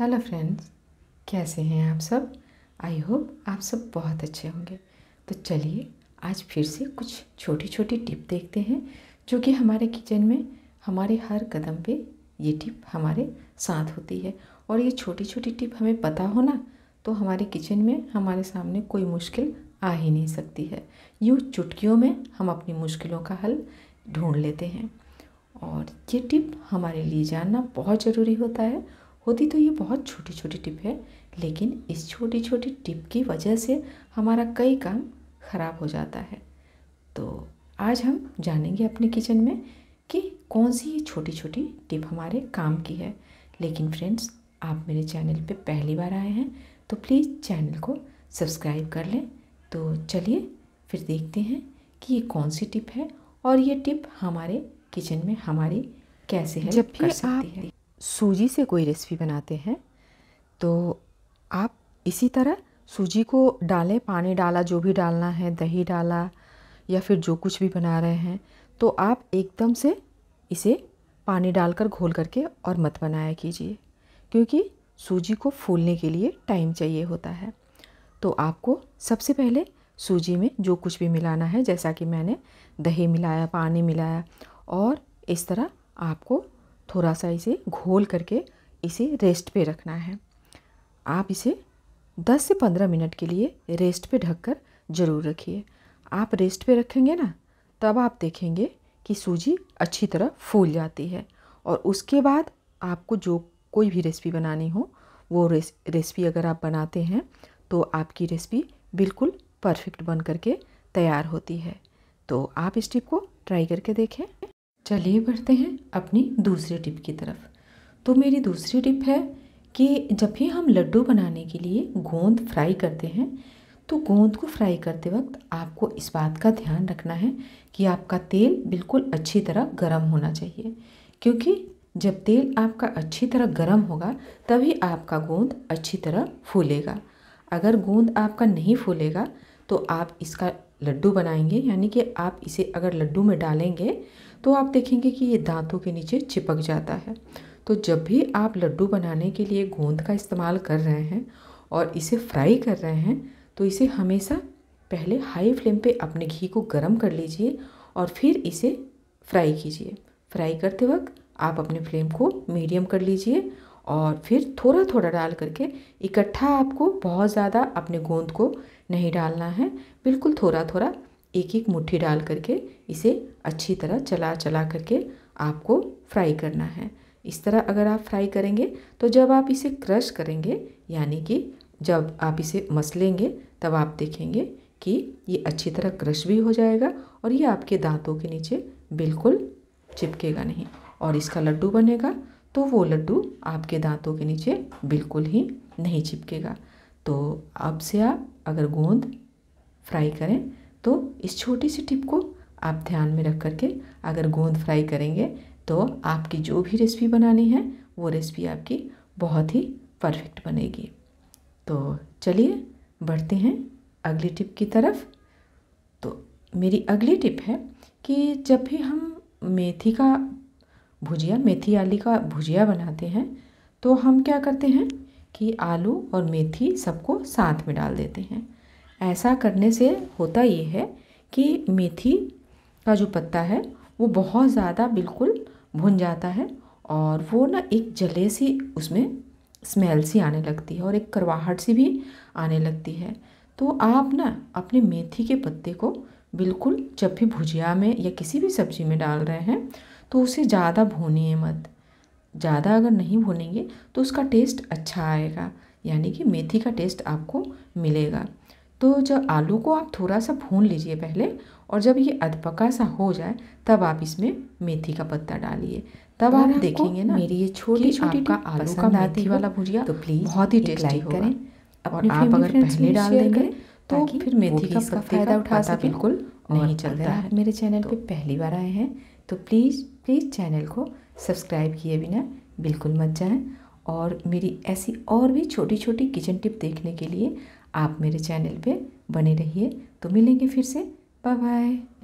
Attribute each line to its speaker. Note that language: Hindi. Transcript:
Speaker 1: हेलो फ्रेंड्स कैसे हैं आप सब आई होप आप सब बहुत अच्छे होंगे तो चलिए आज फिर से कुछ छोटी छोटी टिप देखते हैं जो कि हमारे किचन में हमारे हर कदम पे ये टिप हमारे साथ होती है और ये छोटी छोटी टिप हमें पता हो ना तो हमारे किचन में हमारे सामने कोई मुश्किल आ ही नहीं सकती है यूँ चुटकियों में हम अपनी मुश्किलों का हल ढूंढ लेते हैं और ये टिप हमारे लिए जानना बहुत ज़रूरी होता है होती तो ये बहुत छोटी छोटी टिप है लेकिन इस छोटी छोटी टिप की वजह से हमारा कई काम ख़राब हो जाता है तो आज हम जानेंगे अपने किचन में कि कौन सी ये छोटी छोटी टिप हमारे काम की है लेकिन फ्रेंड्स आप मेरे चैनल पे पहली बार आए हैं तो प्लीज़ चैनल को सब्सक्राइब कर लें तो चलिए फिर देखते हैं कि ये कौन सी टिप है और ये टिप हमारे किचन में हमारी कैसे है जब भी आप है। सूजी से कोई रेसिपी बनाते हैं तो आप इसी तरह सूजी को डालें पानी डाला जो भी डालना है दही डाला या फिर जो कुछ भी बना रहे हैं तो आप एकदम से इसे पानी डालकर घोल करके और मत बनाया कीजिए क्योंकि सूजी को फूलने के लिए टाइम चाहिए होता है तो आपको सबसे पहले सूजी में जो कुछ भी मिलाना है जैसा कि मैंने दही मिलाया पानी मिलाया और इस तरह आपको थोड़ा सा इसे घोल करके इसे रेस्ट पे रखना है आप इसे 10 से 15 मिनट के लिए रेस्ट पे ढककर ज़रूर रखिए आप रेस्ट पे रखेंगे ना तब आप देखेंगे कि सूजी अच्छी तरह फूल जाती है और उसके बाद आपको जो कोई भी रेसिपी बनानी हो वो रेसिपी अगर आप बनाते हैं तो आपकी रेसिपी बिल्कुल परफेक्ट बन करके तैयार होती है तो आप इस टिप को ट्राई करके देखें चलिए बढ़ते हैं अपनी दूसरी टिप की तरफ तो मेरी दूसरी टिप है कि जब भी हम लड्डू बनाने के लिए गोंद फ्राई करते हैं तो गोंद को फ्राई करते वक्त आपको इस बात का ध्यान रखना है कि आपका तेल बिल्कुल अच्छी तरह गर्म होना चाहिए क्योंकि जब तेल आपका अच्छी तरह गर्म होगा तभी आपका गोंद अच्छी तरह फूलेगा अगर गोंद आपका नहीं फूलेगा तो आप इसका लड्डू बनाएंगे यानी कि आप इसे अगर लड्डू में डालेंगे तो आप देखेंगे कि ये दांतों के नीचे चिपक जाता है तो जब भी आप लड्डू बनाने के लिए गोंद का इस्तेमाल कर रहे हैं और इसे फ्राई कर रहे हैं तो इसे हमेशा पहले हाई फ्लेम पे अपने घी को गर्म कर लीजिए और फिर इसे फ्राई कीजिए फ्राई करते वक्त आप अपने फ्लेम को मीडियम कर लीजिए और फिर थोड़ा थोड़ा डाल करके इकट्ठा आपको बहुत ज़्यादा अपने गोंद को नहीं डालना है बिल्कुल थोड़ा थोड़ा एक एक मुट्ठी डाल करके इसे अच्छी तरह चला चला करके आपको फ्राई करना है इस तरह अगर आप फ्राई करेंगे तो जब आप इसे क्रश करेंगे यानी कि जब आप इसे मसलेंगे तब आप देखेंगे कि ये अच्छी तरह क्रश भी हो जाएगा और ये आपके दांतों के नीचे बिल्कुल चिपकेगा नहीं और इसका लड्डू बनेगा तो वो लड्डू आपके दांतों के नीचे बिल्कुल ही नहीं चिपकेगा तो अब से आप अगर गोंद फ्राई करें तो इस छोटी सी टिप को आप ध्यान में रख करके अगर गोंद फ्राई करेंगे तो आपकी जो भी रेसिपी बनानी है वो रेसिपी आपकी बहुत ही परफेक्ट बनेगी तो चलिए बढ़ते हैं अगली टिप की तरफ तो मेरी अगली टिप है कि जब भी हम मेथी का भुजिया मेथी आलू का भुजिया बनाते हैं तो हम क्या करते हैं कि आलू और मेथी सबको साथ में डाल देते हैं ऐसा करने से होता ये है कि मेथी का जो पत्ता है वो बहुत ज़्यादा बिल्कुल भुन जाता है और वो ना एक जले सी उसमें स्मेल सी आने लगती है और एक करवाहट सी भी आने लगती है तो आप ना अपने मेथी के पत्ते को बिल्कुल जब भी भुजिया में या किसी भी सब्ज़ी में डाल रहे हैं तो उसे ज़्यादा भूनिए मत ज़्यादा अगर नहीं भूनेंगे तो उसका टेस्ट अच्छा आएगा यानी कि मेथी का टेस्ट आपको मिलेगा तो जब आलू को आप थोड़ा सा भून लीजिए पहले और जब ये अधपका सा हो जाए तब आप इसमें मेथी का पत्ता डालिए तब आप देखेंगे ना मेरी ये छोटी छोटी का आलू का मेथी वाला भुजिया तो प्लीज़ बहुत ही टेस्ट लाइक करें और आप अगर पहले डाल देंगे तो फिर मेथी का फायदा उठा सके बिल्कुल नहीं चलता है मेरे चैनल पर तो पहली बार आए हैं तो प्लीज़ प्लीज़ चैनल को सब्सक्राइब किए बिना बिल्कुल मत जाएं और मेरी ऐसी और भी छोटी छोटी किचन टिप देखने के लिए आप मेरे चैनल पे बने रहिए तो मिलेंगे फिर से बाय बाय